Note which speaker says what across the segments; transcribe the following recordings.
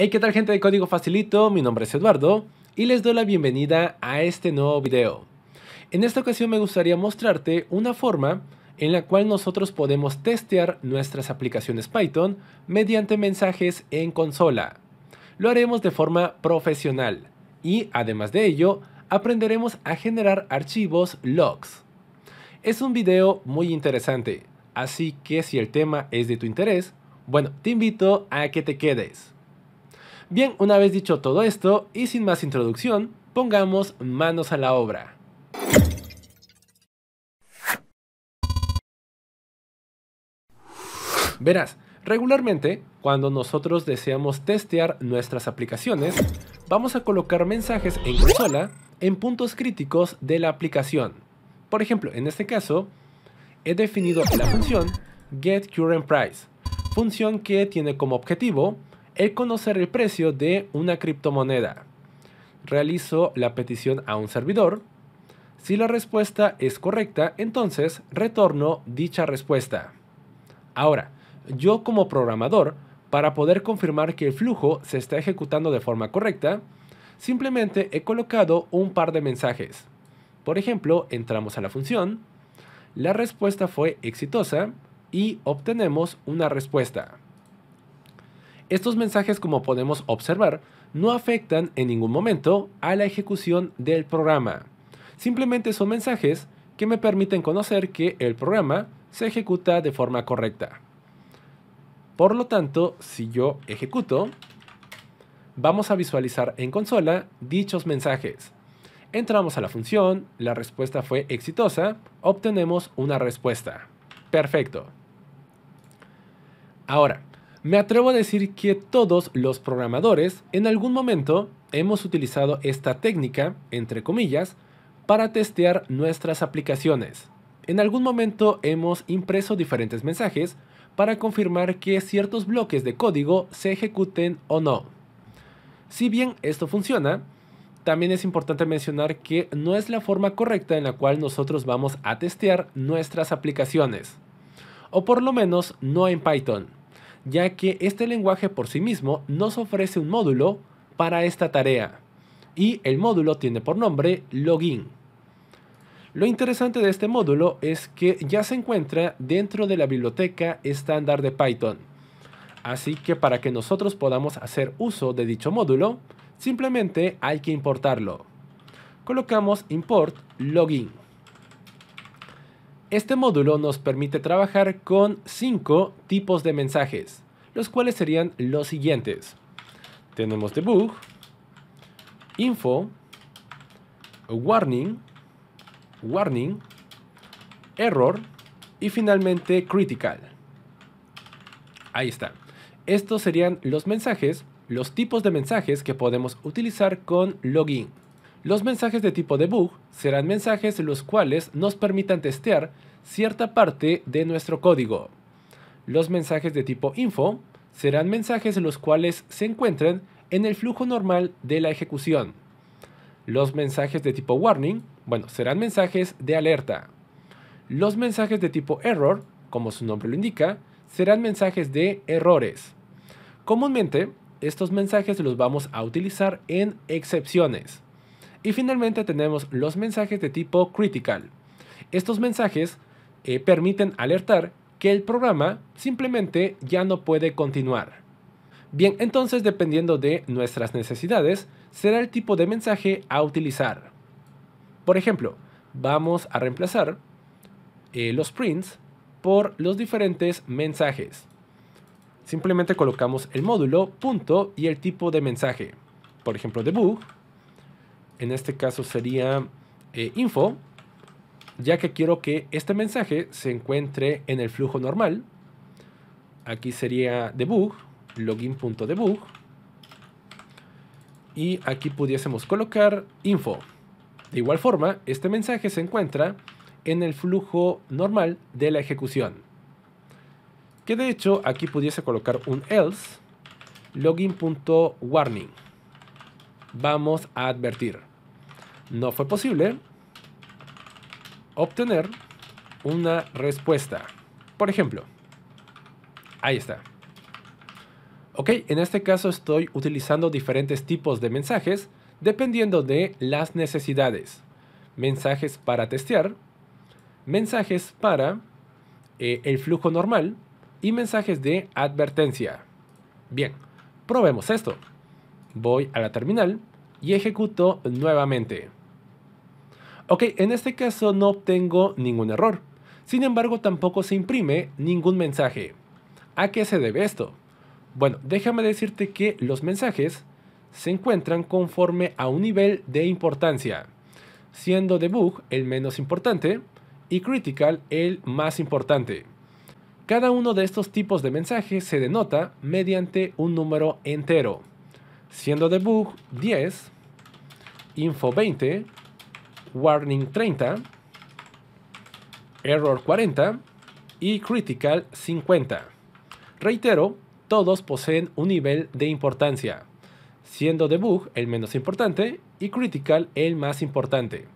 Speaker 1: Hey, ¿qué tal gente de Código Facilito? Mi nombre es Eduardo y les doy la bienvenida a este nuevo video. En esta ocasión me gustaría mostrarte una forma en la cual nosotros podemos testear nuestras aplicaciones Python mediante mensajes en consola. Lo haremos de forma profesional y además de ello aprenderemos a generar archivos logs. Es un video muy interesante, así que si el tema es de tu interés, bueno, te invito a que te quedes. Bien, una vez dicho todo esto y sin más introducción, pongamos manos a la obra. Verás, regularmente, cuando nosotros deseamos testear nuestras aplicaciones, vamos a colocar mensajes en consola en puntos críticos de la aplicación. Por ejemplo, en este caso, he definido la función getCurrentPrice, función que tiene como objetivo He conocer el precio de una criptomoneda. Realizo la petición a un servidor. Si la respuesta es correcta, entonces retorno dicha respuesta. Ahora, yo como programador, para poder confirmar que el flujo se está ejecutando de forma correcta, simplemente he colocado un par de mensajes. Por ejemplo, entramos a la función, la respuesta fue exitosa y obtenemos una respuesta. Estos mensajes, como podemos observar, no afectan en ningún momento a la ejecución del programa. Simplemente son mensajes que me permiten conocer que el programa se ejecuta de forma correcta. Por lo tanto, si yo ejecuto, vamos a visualizar en consola dichos mensajes. Entramos a la función, la respuesta fue exitosa, obtenemos una respuesta. Perfecto. Ahora, me atrevo a decir que todos los programadores en algún momento hemos utilizado esta técnica, entre comillas, para testear nuestras aplicaciones. En algún momento hemos impreso diferentes mensajes para confirmar que ciertos bloques de código se ejecuten o no. Si bien esto funciona, también es importante mencionar que no es la forma correcta en la cual nosotros vamos a testear nuestras aplicaciones, o por lo menos no en Python ya que este lenguaje por sí mismo nos ofrece un módulo para esta tarea y el módulo tiene por nombre login. Lo interesante de este módulo es que ya se encuentra dentro de la biblioteca estándar de Python. Así que para que nosotros podamos hacer uso de dicho módulo, simplemente hay que importarlo. Colocamos import login. Este módulo nos permite trabajar con cinco tipos de mensajes, los cuales serían los siguientes. Tenemos debug, info, warning, warning, error y finalmente critical. Ahí está. Estos serían los mensajes, los tipos de mensajes que podemos utilizar con login. Los mensajes de tipo debug serán mensajes los cuales nos permitan testear cierta parte de nuestro código. Los mensajes de tipo info serán mensajes los cuales se encuentren en el flujo normal de la ejecución. Los mensajes de tipo warning, bueno, serán mensajes de alerta. Los mensajes de tipo error, como su nombre lo indica, serán mensajes de errores. Comúnmente, estos mensajes los vamos a utilizar en excepciones. Y finalmente tenemos los mensajes de tipo critical. Estos mensajes eh, permiten alertar que el programa simplemente ya no puede continuar. Bien, entonces dependiendo de nuestras necesidades, será el tipo de mensaje a utilizar. Por ejemplo, vamos a reemplazar eh, los prints por los diferentes mensajes. Simplemente colocamos el módulo, punto y el tipo de mensaje. Por ejemplo, debug en este caso sería eh, info, ya que quiero que este mensaje se encuentre en el flujo normal. Aquí sería debug, login.debug. Y aquí pudiésemos colocar info. De igual forma, este mensaje se encuentra en el flujo normal de la ejecución. Que de hecho aquí pudiese colocar un else login.warning. Vamos a advertir no fue posible obtener una respuesta. Por ejemplo, ahí está. Ok, en este caso estoy utilizando diferentes tipos de mensajes dependiendo de las necesidades. Mensajes para testear, mensajes para eh, el flujo normal y mensajes de advertencia. Bien, probemos esto. Voy a la terminal y ejecuto nuevamente. Ok, en este caso no obtengo ningún error. Sin embargo, tampoco se imprime ningún mensaje. ¿A qué se debe esto? Bueno, déjame decirte que los mensajes se encuentran conforme a un nivel de importancia, siendo debug el menos importante y critical el más importante. Cada uno de estos tipos de mensajes se denota mediante un número entero, siendo debug 10, info 20 Warning 30, Error 40 y Critical 50. Reitero, todos poseen un nivel de importancia, siendo Debug el menos importante y Critical el más importante.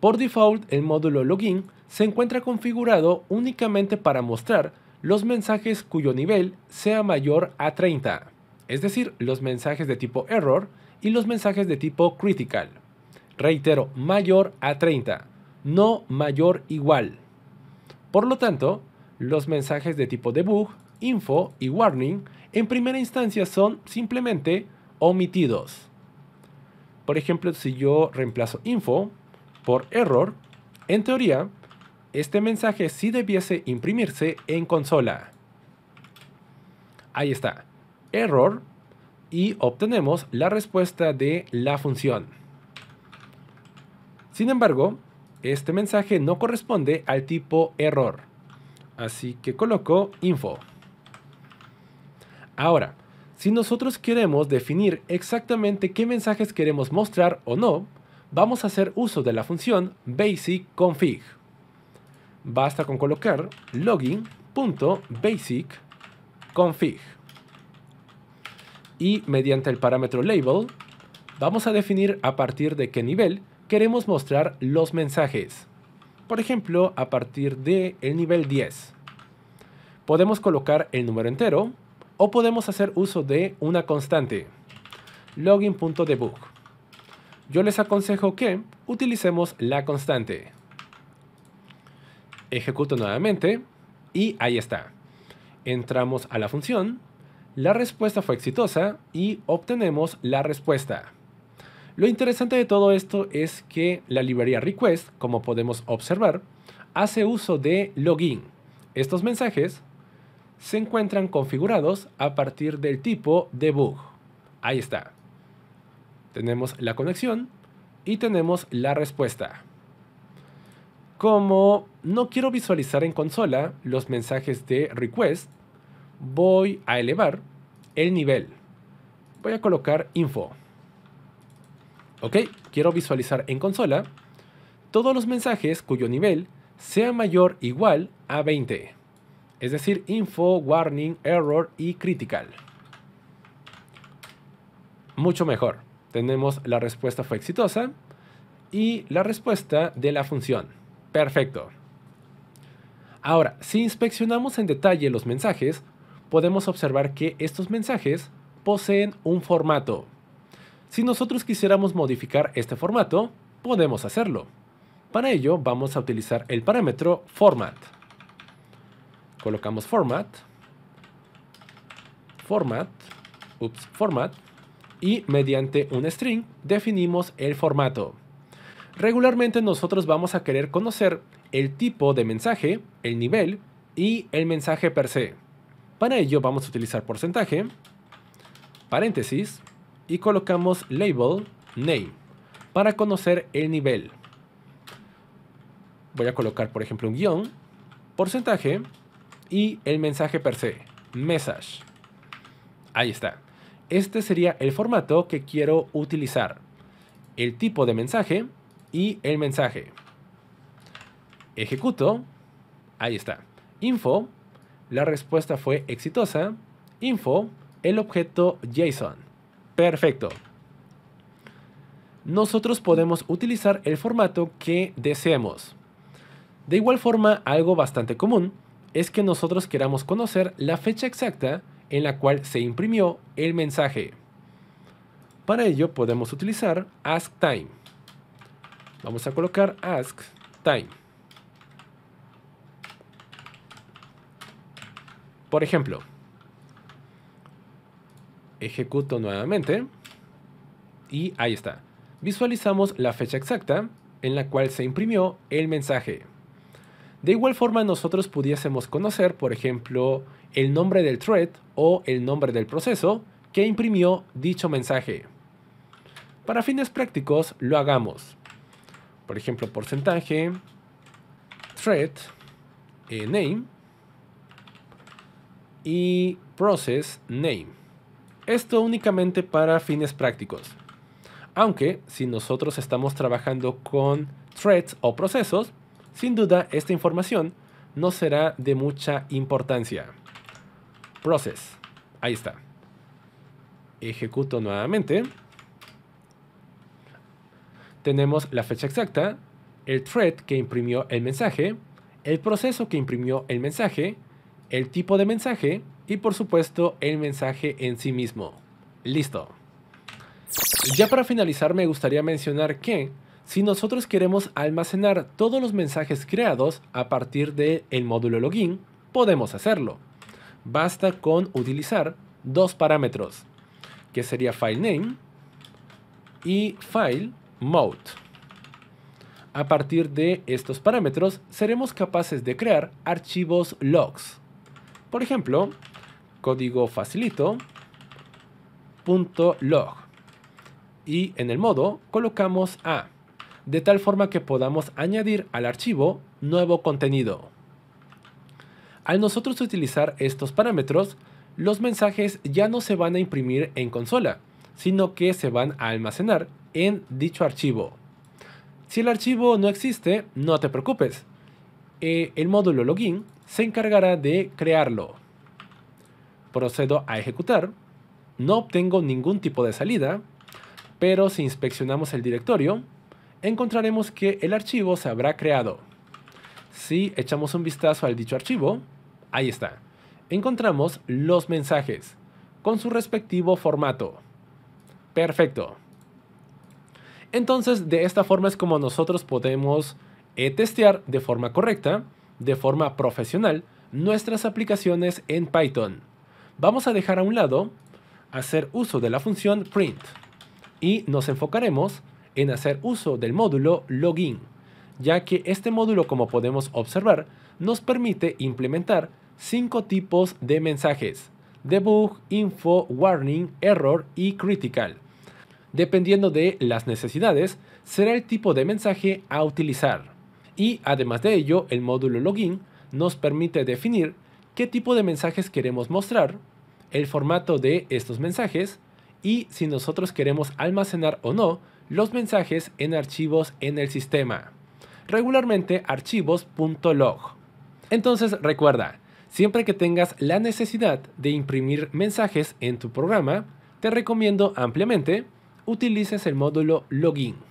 Speaker 1: Por default, el módulo Login se encuentra configurado únicamente para mostrar los mensajes cuyo nivel sea mayor a 30, es decir, los mensajes de tipo Error y los mensajes de tipo Critical reitero, mayor a 30, no mayor igual. Por lo tanto, los mensajes de tipo debug, info y warning en primera instancia son simplemente omitidos. Por ejemplo, si yo reemplazo info por error, en teoría, este mensaje sí debiese imprimirse en consola. Ahí está, error, y obtenemos la respuesta de la función. Sin embargo, este mensaje no corresponde al tipo error. Así que coloco info. Ahora, si nosotros queremos definir exactamente qué mensajes queremos mostrar o no, vamos a hacer uso de la función basic config. Basta con colocar login.basic.config. Y mediante el parámetro label, vamos a definir a partir de qué nivel queremos mostrar los mensajes. Por ejemplo, a partir del el nivel 10. Podemos colocar el número entero o podemos hacer uso de una constante, login.debug. Yo les aconsejo que utilicemos la constante. Ejecuto nuevamente y ahí está. Entramos a la función, la respuesta fue exitosa y obtenemos la respuesta. Lo interesante de todo esto es que la librería request, como podemos observar, hace uso de login. Estos mensajes se encuentran configurados a partir del tipo debug. Ahí está. Tenemos la conexión y tenemos la respuesta. Como no quiero visualizar en consola los mensajes de request, voy a elevar el nivel. Voy a colocar info. Ok, quiero visualizar en consola todos los mensajes cuyo nivel sea mayor o igual a 20. Es decir, info, warning, error y critical. Mucho mejor. Tenemos la respuesta fue exitosa y la respuesta de la función. Perfecto. Ahora, si inspeccionamos en detalle los mensajes, podemos observar que estos mensajes poseen un formato. Si nosotros quisiéramos modificar este formato, podemos hacerlo. Para ello vamos a utilizar el parámetro format. Colocamos format, format, ups, format, y mediante un string definimos el formato. Regularmente nosotros vamos a querer conocer el tipo de mensaje, el nivel y el mensaje per se. Para ello vamos a utilizar porcentaje, paréntesis, y colocamos label name para conocer el nivel. Voy a colocar, por ejemplo, un guión, porcentaje y el mensaje per se, message. Ahí está. Este sería el formato que quiero utilizar. El tipo de mensaje y el mensaje. Ejecuto. Ahí está. Info. La respuesta fue exitosa. Info. El objeto JSON. Perfecto. Nosotros podemos utilizar el formato que deseemos. De igual forma, algo bastante común es que nosotros queramos conocer la fecha exacta en la cual se imprimió el mensaje. Para ello podemos utilizar ask time. Vamos a colocar ask time. Por ejemplo, ejecuto nuevamente y ahí está. Visualizamos la fecha exacta en la cual se imprimió el mensaje. De igual forma nosotros pudiésemos conocer, por ejemplo, el nombre del thread o el nombre del proceso que imprimió dicho mensaje. Para fines prácticos lo hagamos. Por ejemplo, porcentaje, thread, eh, name y process name. Esto únicamente para fines prácticos. Aunque si nosotros estamos trabajando con threads o procesos, sin duda esta información no será de mucha importancia. Process. Ahí está. Ejecuto nuevamente. Tenemos la fecha exacta, el thread que imprimió el mensaje, el proceso que imprimió el mensaje, el tipo de mensaje y por supuesto el mensaje en sí mismo. Listo. Ya para finalizar me gustaría mencionar que si nosotros queremos almacenar todos los mensajes creados a partir del módulo login, podemos hacerlo. Basta con utilizar dos parámetros, que sería file name y file mode. A partir de estos parámetros seremos capaces de crear archivos logs. Por ejemplo, código facilito punto log y en el modo colocamos a de tal forma que podamos añadir al archivo nuevo contenido. Al nosotros utilizar estos parámetros, los mensajes ya no se van a imprimir en consola, sino que se van a almacenar en dicho archivo. Si el archivo no existe, no te preocupes. Eh, el módulo login se encargará de crearlo. Procedo a ejecutar. No obtengo ningún tipo de salida, pero si inspeccionamos el directorio, encontraremos que el archivo se habrá creado. Si echamos un vistazo al dicho archivo, ahí está. Encontramos los mensajes con su respectivo formato. Perfecto. Entonces, de esta forma es como nosotros podemos eh, testear de forma correcta, de forma profesional, nuestras aplicaciones en Python. Vamos a dejar a un lado hacer uso de la función print y nos enfocaremos en hacer uso del módulo login, ya que este módulo, como podemos observar, nos permite implementar cinco tipos de mensajes, debug, info, warning, error y critical. Dependiendo de las necesidades, será el tipo de mensaje a utilizar. Y además de ello, el módulo login nos permite definir qué tipo de mensajes queremos mostrar, el formato de estos mensajes y si nosotros queremos almacenar o no los mensajes en archivos en el sistema. Regularmente archivos.log. Entonces recuerda, siempre que tengas la necesidad de imprimir mensajes en tu programa, te recomiendo ampliamente utilices el módulo login.